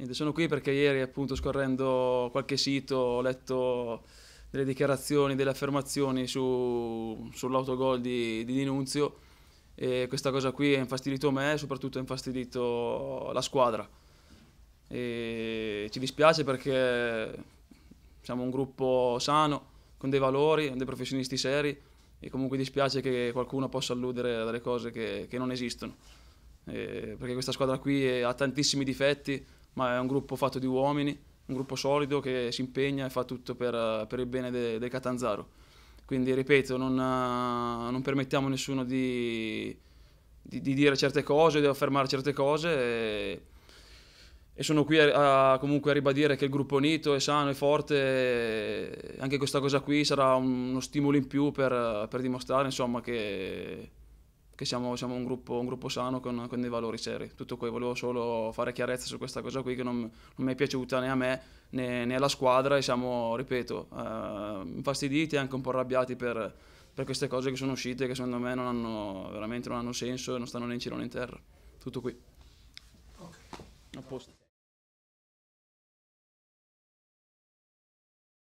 Niente, sono qui perché ieri, appunto, scorrendo qualche sito, ho letto delle dichiarazioni, delle affermazioni su, sull'autogol di, di Dinunzio e questa cosa qui ha infastidito me e soprattutto ha infastidito la squadra. E ci dispiace perché siamo un gruppo sano, con dei valori, dei professionisti seri e comunque dispiace che qualcuno possa alludere a delle cose che, che non esistono. E perché questa squadra qui ha tantissimi difetti, ma è un gruppo fatto di uomini, un gruppo solido che si impegna e fa tutto per, per il bene del de Catanzaro. Quindi ripeto, non, eh, non permettiamo a nessuno di, di, di, dire certe cose, di affermare certe cose. E, e sono qui a, a, comunque a ribadire che il gruppo unito è sano e forte e anche questa cosa qui sarà un, uno stimolo in più per, per dimostrare insomma, che che siamo, siamo un, gruppo, un, gruppo, sano con, con, dei valori seri. Tutto qui, volevo solo fare chiarezza su questa cosa qui che non, non mi è piaciuta né a me né, né alla squadra e siamo, ripeto, eh, infastiditi e anche un po' arrabbiati per, per, queste cose che sono uscite che secondo me non hanno, veramente non hanno senso e non stanno né in cielo né in terra. Tutto qui. Okay. A posto.